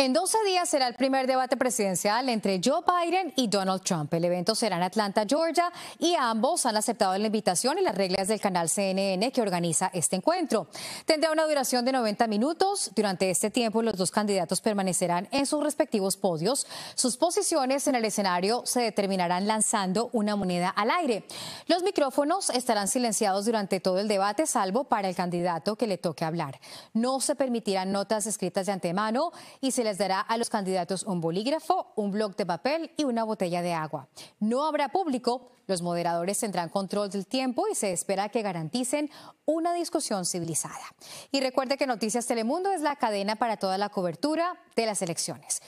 En 12 días será el primer debate presidencial entre Joe Biden y Donald Trump. El evento será en Atlanta, Georgia, y ambos han aceptado la invitación y las reglas del canal CNN que organiza este encuentro. Tendrá una duración de 90 minutos. Durante este tiempo, los dos candidatos permanecerán en sus respectivos podios. Sus posiciones en el escenario se determinarán lanzando una moneda al aire. Los micrófonos estarán silenciados durante todo el debate, salvo para el candidato que le toque hablar. No se permitirán notas escritas de antemano y se les dará a los candidatos un bolígrafo, un bloc de papel y una botella de agua. No habrá público, los moderadores tendrán control del tiempo y se espera que garanticen una discusión civilizada. Y recuerde que Noticias Telemundo es la cadena para toda la cobertura de las elecciones.